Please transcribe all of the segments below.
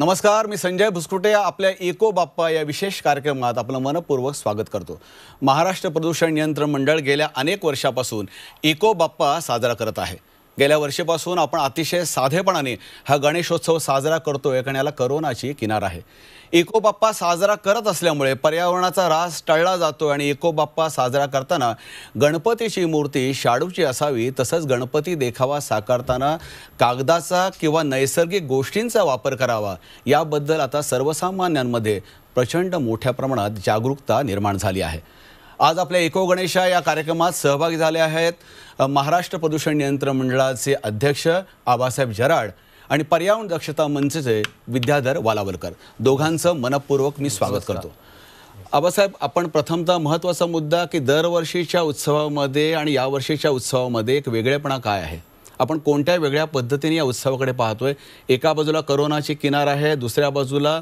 नमस्कार मी संजय भुसकुटे आपल्या एको बाप्पा या विशेष कार्यक्रमात आपलं मनपूर्वक स्वागत करतो महाराष्ट्र प्रदूषण नियंत्रण मंडळ गेल्या अनेक वर्षापासून एको बाप्पा साजरा करत आहे गेल्या वर्षीपासून आपण अतिशय साधेपणाने हा गणेशोत्सव साजरा करतो कारण याला करोनाची किनार आहे एकोबाप्पा साजरा करत असल्यामुळे पर्यावरणाचा रास टळला जातो आणि एकोबाप्पा साजरा करताना गणपतीची मूर्ती शाडूची असावी तसंच गणपती देखावा साकारताना कागदाचा किंवा नैसर्गिक गोष्टींचा वापर करावा याबद्दल आता सर्वसामान्यांमध्ये प्रचंड मोठ्या प्रमाणात जागरूकता निर्माण झाली आहे आज आपल्या एको गणेशा या कार्यक्रमात सहभागी झाले आहेत महाराष्ट्र प्रदूषण नियंत्रण मंडळाचे अध्यक्ष आबासाहेब जराड आणि पर्यावरण दक्षता मंचचे विद्याधर वालावलकर दोघांचं मनपूर्वक मी स्वागत करतो आबासाहेब आपण प्रथमतः महत्त्वाचा मुद्दा की दरवर्षीच्या उत्सवामध्ये आणि यावर्षीच्या उत्सवामध्ये एक वेगळेपणा काय आहे आपण कोणत्या वेगळ्या पद्धतीने या उत्सवाकडे पाहतोय एका बाजूला करोनाची किनार आहे दुसऱ्या बाजूला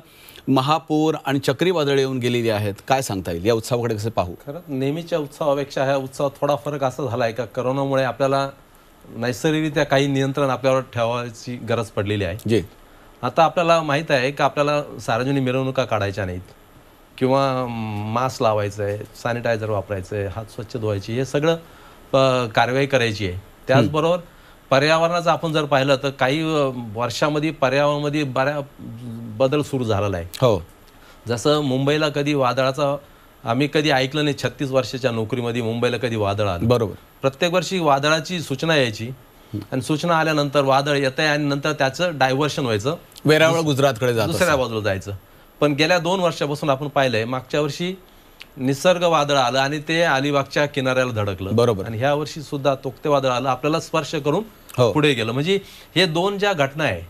महापूर आणि चक्रीवादळ येऊन गेलेली आहेत काय सांगता येईल या उत्सवाकडे कसं पाहू खरं नेहमीच्या उत्सवापेक्षा ह्या उत्सव थोडा फरक असा झाला आहे का करोनामुळे आपल्याला नैसर्गिकरित्या काही नियंत्रण आपल्यावर ठेवायची गरज पडलेली आहे जे आता आपल्याला माहीत आहे की आपल्याला सार्वजनिक मिरवणुका काढायच्या नाहीत किंवा मास्क लावायचं आहे सॅनिटायझर वापरायचं आहे हात स्वच्छ धुवायची हे सगळं कारवाई करायची आहे त्याचबरोबर पर्यावरणाचं आपण जर पाहिलं तर काही वर्षामध्ये पर्यावरणामध्ये बऱ्या बदल सुरू झालेला आहे हो जसं मुंबईला कधी वादळाचा आम्ही कधी ऐकलं नाही छत्तीस वर्षाच्या नोकरीमध्ये मुंबईला कधी वादळ आलं बरोबर प्रत्येक वर्षी वादळाची सूचना यायची आणि सूचना आल्यानंतर वादळ येत आहे आणि नंतर त्याचं डायव्हर्शन व्हायचं वेरावळ गुजरातकडे जात दुसऱ्या बाजूला जायचं पण गेल्या दोन वर्षापासून आपण पाहिलंय मागच्या वर्षी निसर्ग वादळ आलं आणि ते अलिबागच्या किनाऱ्याला धडकलं बरोबर आणि ह्या वर्षी सुद्धा तोक्ते वादळ आलं आपल्याला स्पर्श करून हो. पुढे गेलं म्हणजे हे दोन ज्या घटना आहे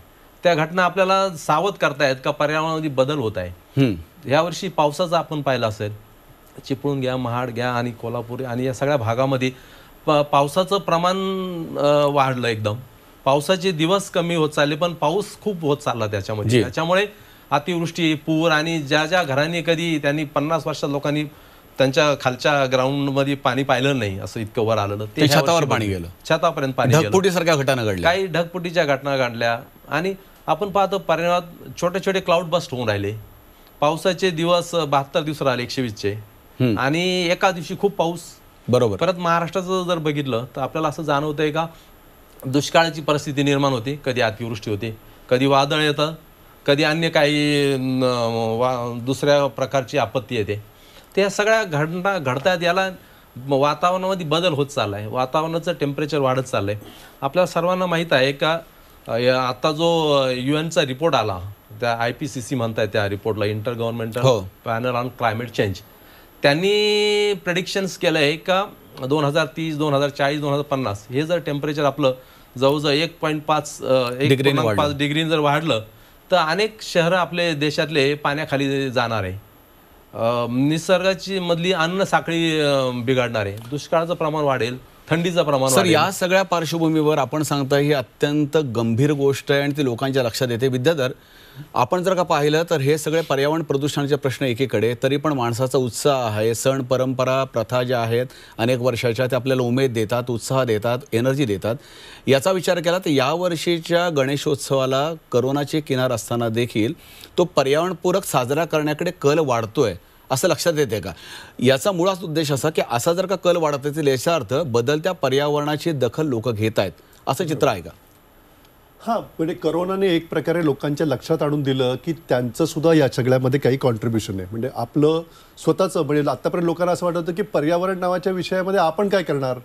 त्या घटना आपल्याला सावध करतायत का पर्यावरणामध्ये बदल होत आहे या वर्षी पावसाचा आपण पाहिलं असेल चिपळूण घ्या महाड घ्या आणि कोल्हापूर आणि या सगळ्या भागामध्ये पावसाचं प्रमाण वाढलं एकदम पावसाचे दिवस कमी होत चालले पण पाऊस खूप होत चालला त्याच्यामध्ये त्याच्यामुळे अतिवृष्टी पूर आणि ज्या ज्या घरांनी कधी त्यांनी पन्नास वर्षात लोकांनी त्यांच्या खालच्या ग्राउंड मध्ये पाणी पाहिलं नाही असं इतकं वर आलेलं ते छतावर पाणी गेलं छतापर्यंत पाणी सारख्या घटना घडल्या काही ढगपुटीच्या घटना घडल्या आणि आपण पाहतो परिणामात छोटे छोटे क्लाउड बस्ट होऊन राहिले पावसाचे दिवस बहात्तर दिवस राहिले एकशे वीसचे आणि एका दिवशी खूप पाऊस बरोबर परत महाराष्ट्राचं जर बघितलं तर आपल्याला असं जाणवतंय का दुष्काळाची परिस्थिती निर्माण होते कधी अतिवृष्टी होते कधी वादळ येतं कधी अन्य काही वा दुसऱ्या प्रकारची आपत्ती येते त्या सगळ्या घडणा घडतात याला वातावरणामध्ये बदल होत चालला आहे वातावरणाचं टेम्परेचर वाढत चाललं आहे आपल्याला सर्वांना माहीत आहे का आता जो यू एनचा रिपोर्ट आला त्या आय पी सी सी म्हणताय त्या रिपोर्टला inter governmental panel on climate change त्यांनी प्रेडिक्शन्स केलं आहे का दोन हजार तीस दोन हजार चाळीस दोन हजार पन्नास हे जर टेम्परेचर आपलं जवळजवळ एक पॉईंट पाच एक पाच डिग्री जर वाढलं तर अनेक शहरं आपले देशातले पाण्याखाली जाणार आहे निसर्गाची मधली अन्न साखळी बिघडणार आहे दुष्काळाचं प्रमाण वाढेल थंडीचं प्रमाण सर या सगळ्या पार्श्वभूमीवर आपण सांगता ही अत्यंत गंभीर गोष्ट आहे आणि ती लोकांच्या लक्षात येते विद्याधर आपण जर का पाहिलं तर हे सगळे पर्यावरण प्रदूषणाचे प्रश्न एकीकडे तरी पण माणसाचा उत्साह आहे सण परंपरा प्रथा ज्या आहेत अनेक वर्षाच्या त्या आपल्याला उमेद देतात उत्साह देतात एनर्जी देतात याचा विचार केला तर यावर्षीच्या गणेशोत्सवाला करोनाची किनार असताना देखील तो पर्यावरणपूरक साजरा करण्याकडे कल वाढतोय असं लक्षात येते का याचा मुळाच उद्देश असा की असा जर का कल वाढत असेल याचा अर्थ बदलत्या पर्यावरणाची दखल लोक घेत आहेत असं चित्र आहे का हां म्हणजे करोनाने एक प्रकारे लोकांच्या लक्षात आणून दिलं की त्यांचं सुद्धा या सगळ्यामध्ये काही कॉन्ट्रीब्युशन आहे म्हणजे आपलं स्वतःचं म्हणजे आत्तापर्यंत लोकांना असं वाटत होतं की पर्यावरण नावाच्या विषयामध्ये आपण काय करणार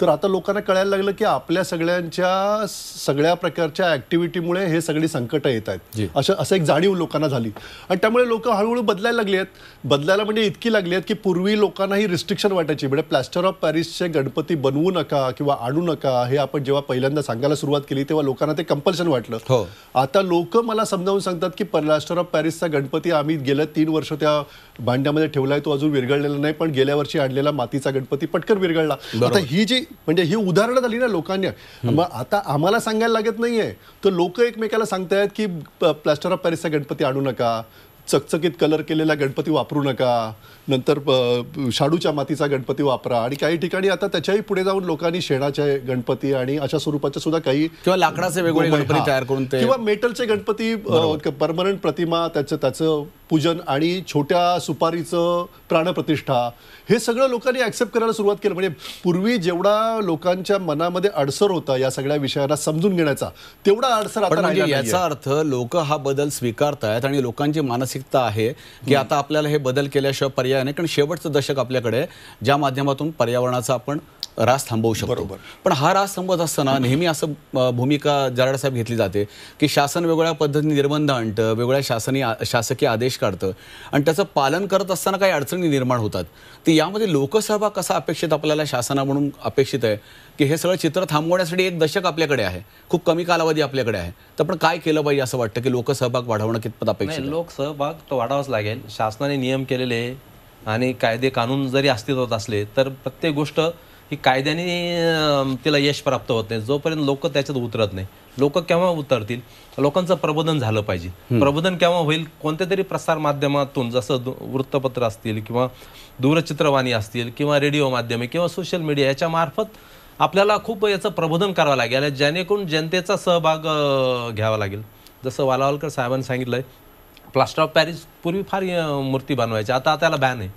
तर आता लोकांना कळायला लागलं की आपल्या सगळ्यांच्या सगळ्या प्रकारच्या ऍक्टिव्हिटीमुळे हे सगळी संकटं येत आहेत अशा असं एक जाणीव लोकांना झाली आणि त्यामुळे लोक हळूहळू बदलायला लागली आहेत बदलायला म्हणजे इतकी लागली आहेत की पूर्वी लोकांना ही रिस्ट्रिक्शन वाटायची म्हणजे प्लॅस्टर ऑफ पॅरिसचे गणपती बनवू नका किंवा आणू नका हे आपण जेव्हा पहिल्यांदा सांगायला सुरुवात केली तेव्हा लोकांना ते कंपल्शन वाटलं हो. आता लोक मला समजावून सांगतात की प्लॅस्टर ऑफ पॅरिसचा गणपती आम्ही गेल्या तीन वर्ष त्या भांड्यामध्ये ठेवलाय तो अजून विरघळलेला नाही पण गेल्या वर्षी आणलेला मातीचा गणपती पटकन विरघळला आता ही जी म्हणजे ही उदाहरणं झाली ना लोकांनी मग आता आम्हाला सांगायला लागत नाहीये तर लोक एकमेकाला सांगतायत की प्लास्टर ऑफ पॅरिसचा गणपती आणू नका चकचकीत कलर केलेला गणपती वापरू नका नंतर शाडूच्या मातीचा गणपती वापरा आणि काही ठिकाणी आता त्याच्याही पुढे जाऊन लोकांनी शेणाचे गणपती आणि अशा स्वरूपाचे सुद्धा काही किंवा लाकडाचे वेगवेगळे गणपती तयार करून किंवा मेटलचे गणपती परमनंट प्रतिमा त्याचं त्याचं पूजन आणि छोट्या सुपारीचं प्राणप्रतिष्ठा हे सगळं लोकांनी ऍक्सेप्ट करायला सुरुवात केली म्हणजे पूर्वी जेवढा लोकांच्या मनामध्ये अडसर होता या सगळ्या विषयाला समजून घेण्याचा तेवढा अडसर आता म्हणजे याचा अर्थ लोक हा बदल स्वीकारतायत आणि लोकांची मानसिक मानसिकता आहे की आता आपल्याला हे बदल केल्याशिवाय पर्याय नाही कारण शेवटचं दशक आपल्याकडे ज्या माध्यमातून पर्यावरणाचा आपण रास थांबवू शकतो पण हा रास थांबवत असताना नेहमी असं भूमिका जराड साहेब घेतली जाते की शासन वेगळ्या पद्धतीने निर्बंध आणतं वेगळ्या शासनी शासकीय आदेश काढतं आणि त्याचं पालन करत असताना काही अडचणी निर्माण होतात तर यामध्ये लोकसहभाग कसा अपेक्षित आपल्याला शासना म्हणून अपेक्षित आहे की हे सगळं चित्र थांबवण्यासाठी एक दशक आपल्याकडे आहे खूप कमी कालावधी आपल्याकडे आहे तर पण काय केलं पाहिजे असं वाटतं की लोकसहभाग वाढवणं कितपत अपेक्षित लोकसहभाग तो वाढावाच लागेल शासनाने नियम केलेले आणि कायदे कानून जरी अस्तित्वात असले तर प्रत्येक गोष्ट ही कायद्याने तिला यश प्राप्त होत नाही जोपर्यंत लोक त्याच्यात उतरत नाही लोक केव्हा उतरतील लोकांचं प्रबोधन झालं पाहिजे प्रबोधन केव्हा होईल कोणत्या तरी प्रसार माध्यमातून जसं वृत्तपत्र असतील किंवा दूरचित्रवाणी असतील किंवा रेडिओ माध्यमे किंवा सोशल मीडिया याच्या मार्फत आपल्याला खूप याचं प्रबोधन करावं लागेल जेणेकरून जनतेचा सहभाग घ्यावा लागेल जसं वालावलकर साहेबांनी सांगितलं प्लास्टर ऑफ पॅरिस पूर्वी फार मूर्ती बनवायची आता त्याला बॅन आहे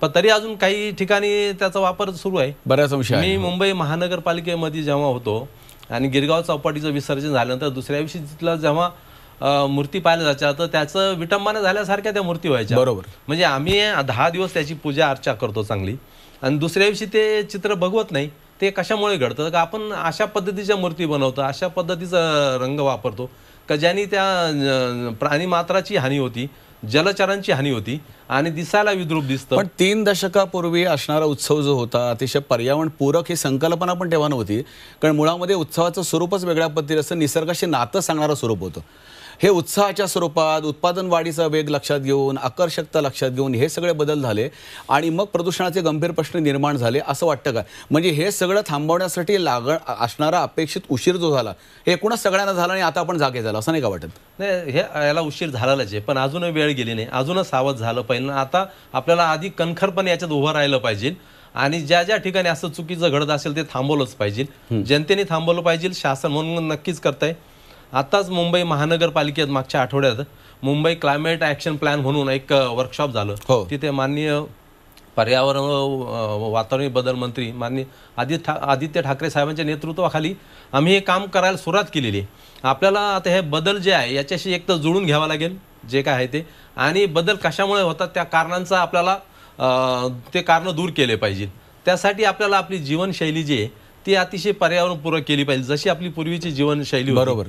पण तरी अजून काही ठिकाणी त्याचा वापर सुरू आहे बऱ्याच अंश मी मुंबई महानगरपालिकेमध्ये जेव्हा होतो आणि गिरगाव चौपाटीचं विसर्जन झाल्यानंतर दुसऱ्या दिवशी तिथला जेव्हा मूर्ती पाहिल्या जायच्या तर त्याचं विटंबना झाल्यासारख्या त्या मूर्ती व्हायच्या बरोबर म्हणजे आम्ही दहा दिवस त्याची पूजा अर्चा करतो चांगली आणि दुसऱ्या दिवशी ते चित्र बघवत नाही ते कशामुळे घडतं का आपण अशा पद्धतीच्या मूर्ती बनवतो अशा पद्धतीचा रंग वापरतो का ज्यांनी त्या प्राणीमात्राची हानी होती जलचरांची हानी होती आणि दिसायला विद्रूप दिसतं पण तीन दशकापूर्वी असणारा उत्सव जो होता अतिशय पर्यावरण पूरक ही संकल्पना पण तेव्हा नव्हती कारण मुळामध्ये उत्सवाचं स्वरूपच वेगळ्या पद्धतीचं असं निसर्गाशी नातं सांगणारं स्वरूप होतं हे उत्साहाच्या स्वरूपात उत्पादन वाढीचा वेग लक्षात घेऊन आकर्षकता लक्षात घेऊन हे सगळे बदल झाले आणि मग प्रदूषणाचे गंभीर प्रश्न निर्माण झाले असं वाटतं का म्हणजे हे सगळं थांबवण्यासाठी लाग असणारा अपेक्षित उशीर जो झाला हे एकूणच सगळ्यांना झाला आणि आता आपण जागे झाला असं नाही का वाटत नाही हे याला उशीर झालाच आहे पण अजूनही वेळ गेली नाही अजूनच सावध झालं पाहिजे आता आपल्याला आधी कणखरपणे याच्यात उभं राहिलं पाहिजे आणि ज्या ज्या ठिकाणी असं चुकीचं घडत असेल ते थांबवलंच पाहिजे जनतेने थांबवलं पाहिजे शासन म्हणून नक्कीच करताय आत्ताच मुंबई महानगरपालिकेत मागच्या आठवड्यात मुंबई क्लायमेट ॲक्शन प्लॅन म्हणून एक वर्कशॉप झालं हो तिथे माननीय पर्यावरण वातावरण बदल मंत्री माननीय आदित्य ठा आदित्य ठाकरे साहेबांच्या नेतृत्वाखाली आम्ही हे काम करायला सुरुवात केलेली आहे आपल्याला आता हे बदल जे आहे याच्याशी एक तर जुळून घ्यावं लागेल जे काय आहे ते आणि बदल कशामुळे होतात त्या कारणांचा आपल्याला ते कारणं दूर केले पाहिजे त्यासाठी आपल्याला आपली जीवनशैली जी आहे ती अतिशय पर्यावरणपूरक केली पाहिजे जशी आपली पूर्वीची जीवनशैली बरोबर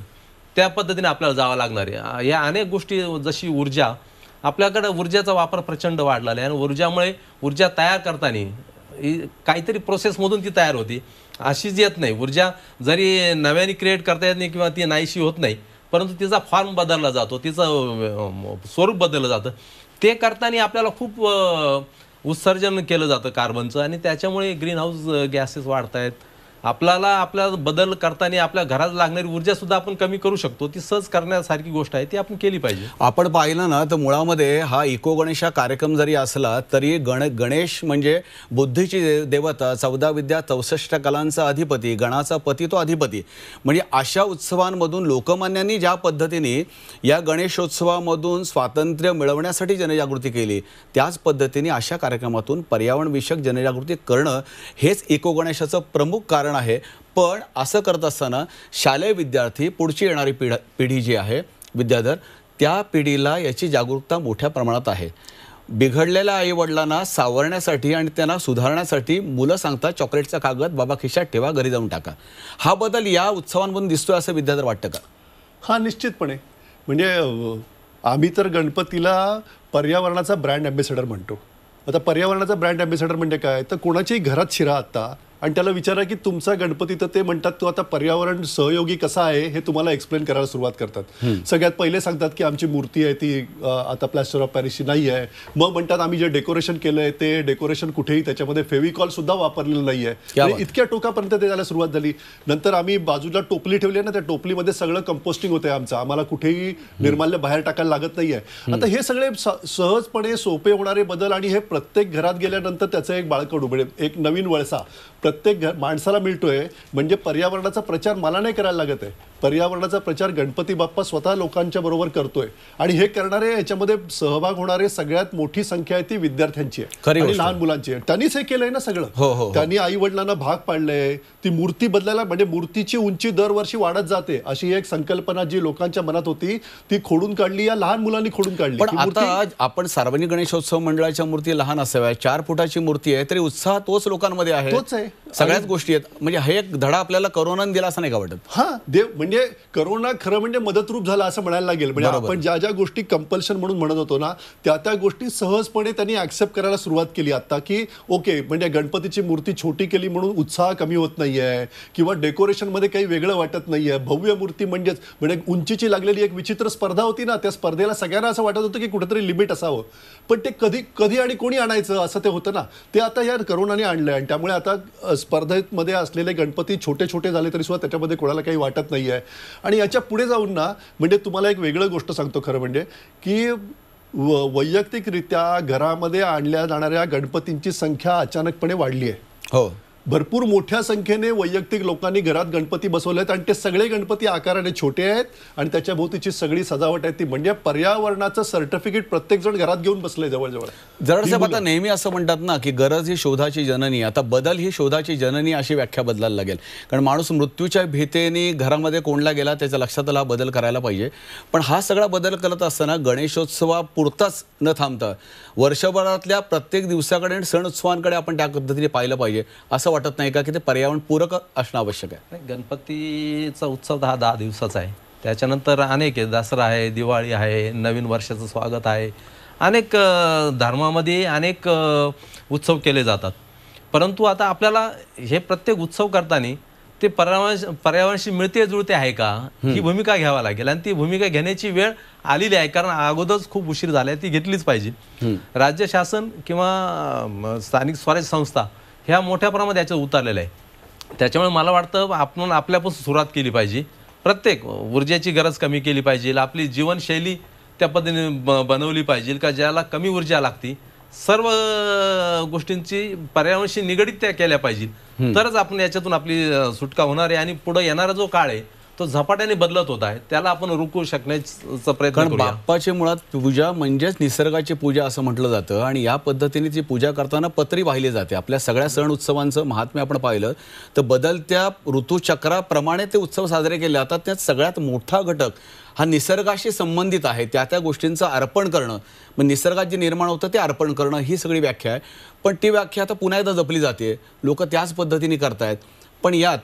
त्या पद्धतीने आपल्याला जावं लागणार आहे या अनेक गोष्टी जशी ऊर्जा आपल्याकडं ऊर्जेचा वापर प्रचंड वाढला आहे आणि ऊर्जामुळे ऊर्जा तयार करताना काहीतरी प्रोसेसमधून ती तयार होती अशीच येत नाही ऊर्जा जरी नव्याने क्रिएट करता येत नाही किंवा ती नाहीशी होत नाही परंतु तिचा फॉर्म बदलला जातो तिचं स्वरूप बदललं जातं ते करताना आपल्याला खूप उत्सर्जन केलं जातं कार्बनचं आणि त्याच्यामुळे ग्रीन हाऊस गॅसेस वाढत आहेत आपल्याला आपला बदल करताना आपल्या घरात लागणारी ऊर्जा सुद्धा आपण कमी करू शकतो ती सहज करण्यासारखी गोष्ट आहे ती आपण केली पाहिजे आपण पाहिलं ना तर मुळामध्ये हा इको गणेश हा कार्यक्रम जरी असला तरी गण गणेश म्हणजे बुद्धीची देवता चौदा विद्या चौसष्ट कलांचा अधिपती गणाचा पती तो अधिपती म्हणजे अशा उत्सवांमधून लोकमान्यांनी ज्या पद्धतीने या गणेशोत्सवामधून स्वातंत्र्य मिळवण्यासाठी जनजागृती केली त्याच पद्धतीने अशा कार्यक्रमातून पर्यावरणविषयक जनजागृती करणं हेच इको गणेशाचं प्रमुख कारण कारण आहे पण असं करत असताना शालेय विद्यार्थी पुढची येणारी पिढ पिढी जी आहे विद्याधर त्या पिढीला याची जागरूकता मोठ्या प्रमाणात आहे बिघडलेल्या आईवडिलांना सावरण्यासाठी आणि त्यांना सुधारण्यासाठी मुलं सांगतात चॉकलेटचा कागद बाबा खिशात ठेवा घरी जाऊन टाका हा बदल या उत्सवांमधून दिसतोय असं विद्याधर वाटतं का हा निश्चितपणे म्हणजे आम्ही तर गणपतीला पर्यावरणाचा ब्रँड अँबेसेडर म्हणतो आता पर्यावरणाचा ब्रँड ॲम्बेसेडर म्हणजे काय तर कोणाच्याही घरात शिरा आता आणि त्याला विचारा की तुमचा गणपती तर ते म्हणतात तो आता पर्यावरण सहयोगी कसा आहे हे तुम्हाला एक्सप्लेन करायला सुरुवात करतात सगळ्यात पहिले सांगतात की आमची मूर्ती आहे ती आता प्लॅस्टर ऑफ पॅरिसची नाही आहे मग म्हणतात आम्ही जे डेकोरेशन केलं आहे ते डेकोरेशन कुठेही त्याच्यामध्ये फेविकॉल सुद्धा वापरलेलं नाही आहे म्हणजे इतक्या टोकापर्यंत ते जायला सुरुवात झाली नंतर आम्ही बाजूला टोपली ठेवली आहे ना त्या टोपलीमध्ये सगळं कंपोस्टिंग होतं आमचं आम्हाला कुठेही निर्माल्य बाहेर टाकायला लागत नाही आता हे सगळे सहजपणे सोपे होणारे बदल आणि हे प्रत्येक घरात गेल्यानंतर त्याचं एक बाळकड उभे एक नवीन वळसा प्रत्येक माणसाला मिळतोय म्हणजे पर्यावरणाचा प्रचार मला नाही करायला लागत आहे पर्यावरणाचा प्रचार गणपती बाप्पा स्वतः लोकांच्या बरोबर करतोय आणि हे करणारे याच्यामध्ये सहभाग होणारे सगळ्यात मोठी संख्या आहे ती विद्यार्थ्यांची आहे आणि लहान मुलांची आहे त्यांनीच हे केलंय ना सगळं हो, हो, हो. त्यांनी आई वडिलांना भाग पाडलंय ती मूर्ती बदलायला म्हणजे मूर्तीची उंची दरवर्षी वाढत जाते अशी एक संकल्पना जी लोकांच्या मनात होती ती खोडून काढली या लहान मुलांनी खोडून काढली आता आपण सार्वजनिक गणेशोत्सव मंडळाच्या मूर्ती लहान असाव्या चार फुटाची मूर्ती आहे तरी उत्साह तोच लोकांमध्ये आहे तोच आहे सगळ्याच गोष्टी आहेत म्हणजे हे एक धडा आपल्याला करोनाने दिला असं नाही का वाटत हा देव म्हणजे करोना खरं म्हणजे मदतरूप झाला असं म्हणायला लागेल म्हणजे आपण ज्या ज्या गोष्टी कंपल्शन म्हणून म्हणत होतो ना त्या त्या गोष्टी सहजपणे त्यांनी ऍक्सेप्ट करायला सुरुवात केली आता की ओके म्हणजे गणपतीची मूर्ती छोटी केली म्हणून उत्साह कमी होत नाही आहे किंवा डेकोरेशनमध्ये काही वेगळं वाटत नाहीये भव्य मूर्ती म्हणजेच म्हणजे उंचीची लागलेली एक विचित्र स्पर्धा होती ना त्या स्पर्धेला सगळ्यांना असं वाटत होतं की कुठेतरी लिमिट असावं पण ते कधी कधी आणि कोणी आणायचं असं ते होतं ना ते आता या करोनाने आणलं आणि त्यामुळे आता स्पर्धेमध्ये असलेले गणपती छोटे छोटे झाले तरी सुद्धा त्याच्यामध्ये कोणाला काही वाटत नाही आहे आणि याच्या पुढे जाऊन ना म्हणजे तुम्हाला एक वेगळं गोष्ट सांगतो खरं म्हणजे की व वैयक्तिकरित्या घरामध्ये आणल्या जाणाऱ्या गणपतींची संख्या अचानकपणे वाढली आहे हो भरपूर मोठ्या संख्येने वैयक्तिक लोकांनी घरात गणपती बसवले आहेत आणि ते सगळे गणपती आकाराने छोटे आहेत आणि त्याच्या भोवतीची सगळी सजावट आहे ती म्हणजे पर्यावरणाचं सर्टिफिकेट प्रत्येक जण घरात घेऊन बसले जवळजवळ साहेब आता नेहमी असं म्हणतात ना की गरज ही शोधाची जननी आता बदल ही शोधाची जननी अशी व्याख्या बदलायला लागेल कारण माणूस मृत्यूच्या भीतीने घरामध्ये कोणला गेला त्याच्या लक्षात आला बदल करायला पाहिजे पण हा सगळा बदल करत असताना गणेशोत्सवापुरताच न थांबता वर्षभरातल्या प्रत्येक दिवसाकडे आणि सण उत्सवांकडे आपण त्या पद्धतीने पाहिलं पाहिजे असं वाटत नाही का की ते पर्यावरणपूरक असणं आवश्यक आहे गणपतीचा उत्सव हा दहा दिवसाचा आहे त्याच्यानंतर अनेक आहे दसरा आहे दिवाळी आहे नवीन वर्षाचं स्वागत आहे अनेक धर्मामध्ये अनेक उत्सव केले जातात परंतु आता आपल्याला हे प्रत्येक उत्सव करताना ते पर्यावरण पर्यावरणाशी मिळते जुळते आहे का ही भूमिका घ्यावा लागेल आणि ती भूमिका घेण्याची वेळ आलेली आहे कारण अगोदरच खूप उशीर झाला ती घेतलीच पाहिजे राज्य शासन किंवा स्थानिक स्वराज्य संस्था ह्या मोठ्या प्रमाणात याच्यात उतरलेल्या आहे त्याच्यामुळे मला वाटतं आपण आपल्यापासून सुरुवात केली पाहिजे प्रत्येक ऊर्जेची गरज कमी केली पाहिजे आपली जीवनशैली त्या पद्धतीने बनवली पाहिजे का ज्याला कमी ऊर्जा लागती सर्व गोष्टींची पर्यावरणशी निगडित त्या केल्या पाहिजेत तरच आपण याच्यातून आपली सुटका होणार आहे आणि पुढे येणारा जो काळ आहे तो झपाट्याने बदलत होत आहे त्याला आपण रुकू शकण्याचा प्रयत्न बाप्पाची मुळात पूजा म्हणजेच निसर्गाची पूजा असं म्हटलं जातं आणि या पद्धतीने ती पूजा करताना पत्री वाहिली जाते आपल्या सगळ्या सण उत्सवांचं महात्म्य आपण पाहिलं तर बदलत्या ऋतूचक्राप्रमाणे ते उत्सव साजरे केले जातात त्यात सगळ्यात मोठा घटक हा निसर्गाशी संबंधित आहे त्या त्या गोष्टींचं अर्पण करणं मग निसर्गात जे निर्माण होतं ते अर्पण करणं ही सगळी व्याख्या आहे पण ती व्याख्या आता पुन्हा एकदा जपली जाते लोक त्याच पद्धतीने करतायत पण यात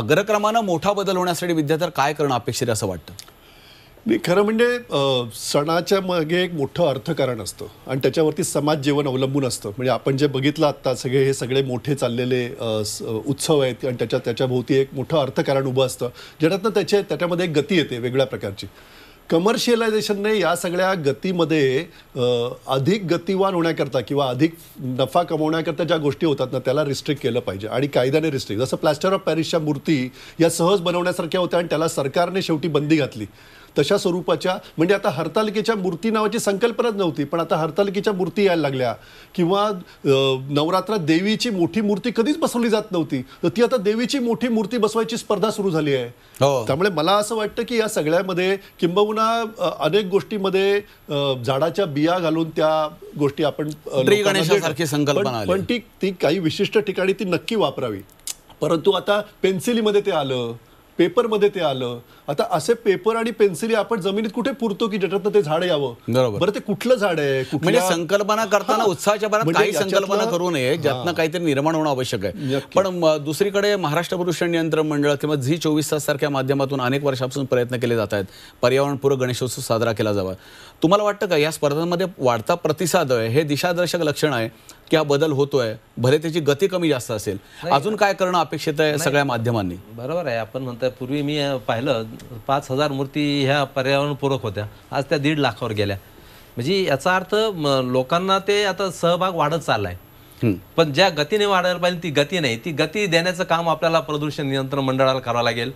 अग्रक्रमानं मोठा बदल होण्यासाठी विद्यार्थ्यांना काय करणं अपेक्षित असं वाटतं नाही खरं म्हणजे सणाच्या मागे एक मोठं अर्थकारण असतं आणि त्याच्यावरती समाज जीवन अवलंबून असतं म्हणजे आपण जे बघितलं आत्ता सगळे हे सगळे मोठे चाललेले उत्सव आहेत आणि त्याच्या त्याच्याभोवती एक मोठं अर्थकारण उभं असतं ज्याच्यातनं त्याचे त्याच्यामध्ये एक गती येते वेगळ्या प्रकारची कमर्शियलायझेशनने या सगळ्या गतीमध्ये अधिक गतिवान होण्याकरता किंवा अधिक नफा कमवण्याकरता ज्या गोष्टी होतात ना त्याला रिस्ट्रिक्ट केलं पाहिजे आणि कायद्याने रिस्ट्रिक्ट जसं प्लॅस्टर ऑफ पॅरिसच्या मूर्ती या सहज बनवण्यासारख्या होत्या आणि त्याला सरकारने शेवटी बंदी घातली तशा स्वरूपाच्या म्हणजे आता हरतालिकेच्या मूर्ती नावाची संकल्पनाच नव्हती पण आता हरतालिकेच्या मूर्ती यायला लागल्या किंवा नवरात्रात देवीची मोठी मूर्ती कधीच बसवली जात नव्हती तर ती आता देवीची मोठी मूर्ती बसवायची स्पर्धा सुरू झाली आहे हो. त्यामुळे मला असं वाटतं की या सगळ्यामध्ये किंबहुना अनेक गोष्टीमध्ये झाडाच्या बिया घालून त्या गोष्टी आपण संकल्पना पण ती ती काही विशिष्ट ठिकाणी ती नक्की वापरावी परंतु आता पेन्सिलीमध्ये ते आलं पेपर मध्ये ते आलं आता असे पेपर आणि पेन्सिली आपण जमिनीत कुठे पुरतो की ज्याच्यातनं ते झाड यावं बरोबर ते कुठलं झाड आहे म्हणजे संकल्पना करताना उत्साहाच्या भरात म्हणजे काही संकल्पना करू नये ज्यातनं काहीतरी निर्माण होणं आवश्यक आहे पण दुसरीकडे महाराष्ट्र प्रदूषण नियंत्रण मंडळ किंवा झी चोवीस तास सारख्या माध्यमातून अनेक वर्षापासून प्रयत्न केले जात आहेत पर्यावरणपूरक गणेशोत्सव साजरा केला जावा तुम्हाला वाटतं का या स्पर्धांमध्ये वाढता प्रतिसाद आहे हे दिशादर्शक लक्षण आहे की हा बदल होतोय भले त्याची गती कमी जास्त असेल अजून काय करणं अपेक्षित आहे सगळ्या माध्यमांनी बरोबर आहे आपण म्हणतो आता पूर्वी मी पाहिलं पाच हजार मूर्ती ह्या पर्यावरणपूरक होत्या आज त्या दीड लाखावर गेल्या म्हणजे याचा अर्थ लोकांना ते आता सहभाग वाढत चाललाय पण ज्या गतीने वाढायला पाहिजे ती गती नाही ती गती देण्याचं काम आपल्याला प्रदूषण नियंत्रण मंडळाला करावं लागेल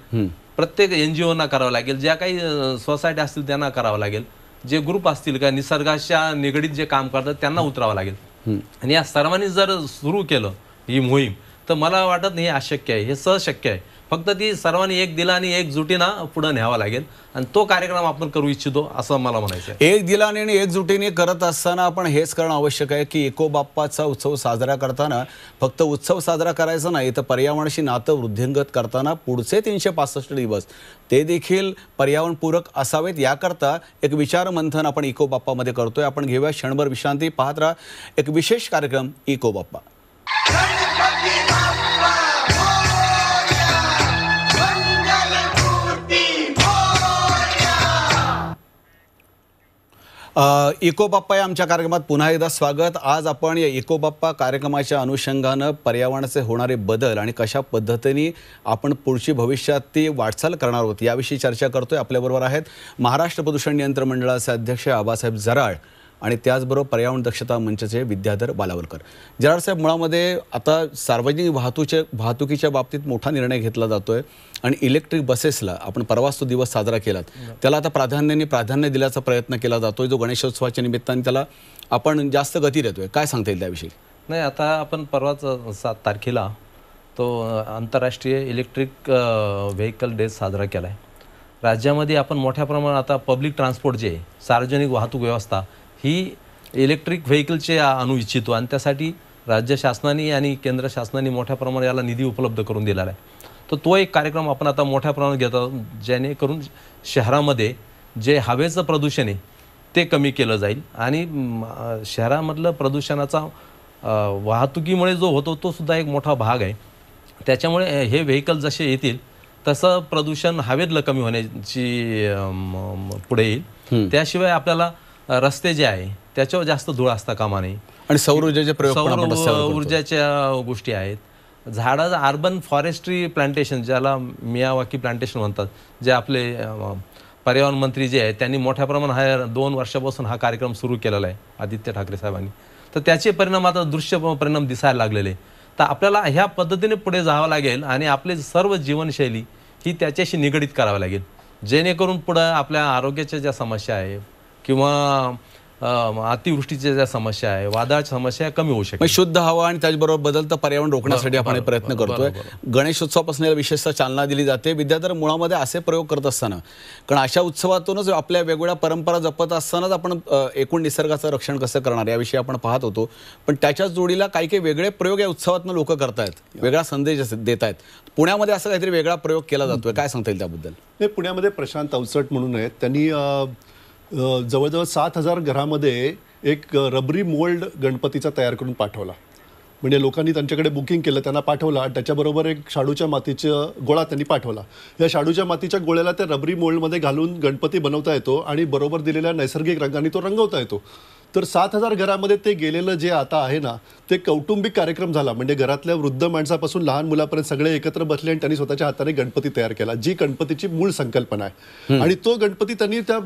प्रत्येक एनजीओना करावं लागेल ज्या काही सोसायटी असतील त्यांना करावं लागेल जे ग्रुप असतील का निसर्गाच्या निगडीत जे काम करतात त्यांना उतरावं लागेल आणि या सर्वांनी जर सुरू केलं ही मोहीम तर मला वाटत नाही हे अशक्य आहे हे सहशक्य आहे फक्त ती सर्वांनी एक दिला आणि एक जुटीना पुढं न्यावा लागेल आणि तो कार्यक्रम आपण करू इच्छितो असं मला म्हणायचं एक दिला आणि एकजुटीने करत असताना आपण हेच करणं आवश्यक आहे की एकोबाप्पाचा उत्सव साजरा करताना फक्त उत्सव साजरा करायचा नाही तर पर्यावरणाशी नातं वृद्धिंगत करताना पुढचे तीनशे पासष्ट दिवस ते देखील पर्यावरणपूरक असावेत याकरता एक विचार मंथन आपण इको बाप्पामध्ये करतोय आपण घेऊया क्षणभर विश्रांती पाहत राहा एक विशेष कार्यक्रम इको बाप्पा इकोबाप्पा या आमच्या कार्यक्रमात पुन्हा एकदा स्वागत आज आपण या इकोबाप्पा कार्यक्रमाच्या अनुषंगानं पर्यावरणाचे होणारे बदल आणि कशा पद्धतीने आपण पुढची भविष्यात ती वाटचाल करणार आहोत याविषयी चर्चा करतोय आपल्याबरोबर आहेत महाराष्ट्र प्रदूषण नियंत्रण मंडळाचे अध्यक्ष आबासाहेब जराळ आणि त्याचबरोबर पर्यावरण दक्षता मंचचे विद्याधर बालावलकर जरारसाहेब मुळामध्ये आता सार्वजनिक वाहतूकच्या वाहतुकीच्या बाबतीत मोठा निर्णय घेतला जातो आहे आणि इलेक्ट्रिक बसेसला आपण परवाच तो दिवस साजरा केलात त्याला आता प्राधान्याने प्राधान्य दिल्याचा प्रयत्न केला जातो जो गणेशोत्सवाच्या निमित्ताने त्याला आपण जास्त गती देतोय काय सांगता येईल त्याविषयी नाही आता आपण परवाच सात तारखेला तो आंतरराष्ट्रीय इलेक्ट्रिक व्हेकल डे साजरा केला आहे राज्यामध्ये आपण मोठ्या प्रमाणात आता पब्लिक ट्रान्सपोर्ट जे सार्वजनिक वाहतूक व्यवस्था ही इलेक्ट्रिक व्हेकलचे आणू इच्छितो आणि त्यासाठी राज्य शासनाने आणि केंद्र शासनाने मोठ्या प्रमाणात याला निधी उपलब्ध करून दिलेला आहे तर तो एक कार्यक्रम आपण आता मोठ्या प्रमाणात घेतो जेणेकरून शहरामध्ये जे हवेचं प्रदूषण आहे ते कमी केलं जाईल आणि शहरामधलं प्रदूषणाचा वाहतुकीमुळे जो होतो तो सुद्धा एक मोठा भाग आहे त्याच्यामुळे हे व्हेकल जसे येतील तसं प्रदूषण हवेतलं कमी होण्याची पुढे येईल त्याशिवाय आपल्याला रस्ते जे आहे त्याच्यावर जास्त धूळ असता कामा नाही आणि सौर ऊर्जेचे प्रयोग सौर ऊर्जाच्या गोष्टी आहेत झाडाचं अर्बन फॉरेस्ट्री प्लांटेशन ज्याला मियावाकी प्लांटेशन म्हणतात जे आपले पर्यावरण मंत्री जे आहेत त्यांनी मोठ्या प्रमाणात हा दोन वर्षापासून हा कार्यक्रम सुरू केलेला आहे आदित्य ठाकरे साहेबांनी तर त्याचे परिणाम आता दृश्य परिणाम दिसायला लागलेले तर आपल्याला ह्या पद्धतीने पुढे जावं लागेल आणि आपली सर्व जीवनशैली ही त्याच्याशी निगडीत करावी लागेल जेणेकरून पुढं आपल्या आरोग्याच्या ज्या समस्या आहे किंवा अतिवृष्टीच्या ज्या समस्या आहे वादळाच्या समस्या कमी होऊ शकते शुद्ध हवा आणि त्याचबरोबर बदलतं पर्यावरण रोखण्यासाठी आपण प्रयत्न करतोय गणेशोत्सवापासून विशेषतः चालना दिली जाते विद्यार्थ्यांना मुळामध्ये असे प्रयोग करत असताना कारण अशा उत्सवातूनच आपल्या वेगवेगळ्या परंपरा जपत असतानाच आपण एकूण निसर्गाचं रक्षण कसं करणार याविषयी आपण पाहत होतो पण त्याच्याच जोडीला काही काही वेगळे प्रयोग या उत्सवातून लोक करतायत वेगळा संदेश देत आहेत पुण्यामध्ये असं काहीतरी वेगळा प्रयोग केला जातोय काय सांगता येईल त्याबद्दल पुण्यामध्ये प्रशांत अवचट म्हणून आहेत त्यांनी जवळजवळ सात हजार घरामध्ये एक रबरी मोल्ड गणपतीचा तयार करून पाठवला म्हणजे लोकांनी त्यांच्याकडे बुकिंग केलं त्यांना पाठवला त्याच्याबरोबर एक शाडूच्या मातीचा गोळा त्यांनी पाठवला या शाडूच्या मातीच्या गोळ्याला त्या रबरी मोल्डमध्ये घालून गणपती बनवता येतो आणि बरोबर दिलेल्या नैसर्गिक रंगांनी तो रंगवता येतो तर सात हजार घरामध्ये ते गेलेलं जे आता आहे ना ते कौटुंबिक कार्यक्रम झाला म्हणजे घरातल्या वृद्ध माणसापासून लहान मुलापर्यंत सगळे एकत्र बसले आणि त्यांनी स्वतःच्या हाताने गणपती तयार केला जी गणपतीची मूळ संकल्पना आहे आणि तो गणपती त्यांनी त्या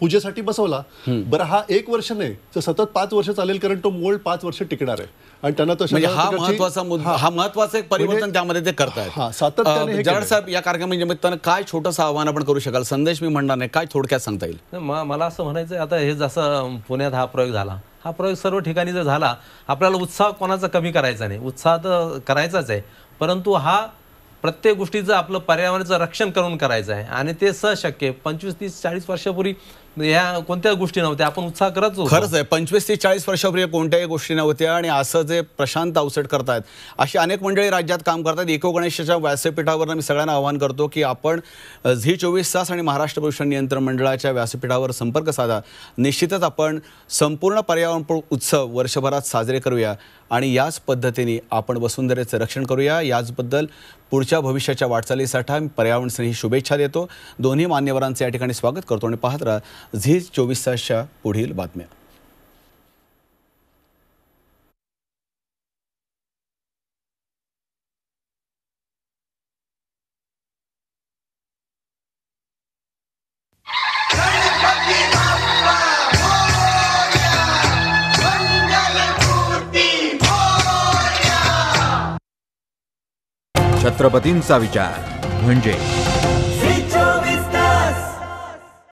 पूजेसाठी बसवला बरं हा एक वर्ष नाही तर सतत पाच वर्ष चालेल कारण तो मूळ पाच वर्ष टिकणार आहे आणि त्यांना म्हणजे हा महत्वाचा मुद्दा हा महत्वाचा एक म्हणजे परिवर्तन त्यामध्ये ते हा, करतायत सातत्याने साहेब या कार्यक्रमाच्या निमित्तानं काय छोटंसं आव्हान आपण करू शकाल संदेश मी म्हणणार नाही काय थोडक्यात सांगता येईल मला असं म्हणायचं आता हे जसं पुण्यात हा प्रयोग झाला हा प्रयोग सर्व ठिकाणी जर झाला आपल्याला उत्साह कोणाचा कमी करायचा नाही उत्साह तर करायचाच आहे परंतु हा प्रत्येक गोष्टीचं आपलं पर्यावरणाचं रक्षण करून करायचं आहे आणि ते सहशक्य पंचवीस तीस चाळीस वर्षापूर्वी ह्या कोणत्या गोष्टी नव्हत्या आपण उत्साह करत खरंच आहे पंचवीस ते चाळीस वर्षापूर्वी कोणत्याही गोष्टी नव्हत्या आणि असं जे प्रशांत अवसट आहेत अशी अनेक मंडळी राज्यात काम करतात एको गणेशाच्या व्यासपीठावर मी सगळ्यांना आवाहन करतो की आपण झी चोवीस तास आणि महाराष्ट्र प्रदूषण नियंत्रण मंडळाच्या व्यासपीठावर संपर्क साधा निश्चितच आपण संपूर्ण पर्यावरणपूर उत्सव वर्षभरात साजरे करूया आणि याच पद्धतीने आपण वसुंधरेचं रक्षण करूया याचबद्दल पुढच्या भविष्याच्या वाटचालीसाठी मी स्नेही शुभेच्छा देतो दोन्ही मान्यवरांचं या ठिकाणी स्वागत करतो आणि पाहत राहा झी चोवीस तासच्या पुढील बातम्या छत्रपतींचा विचार म्हणजे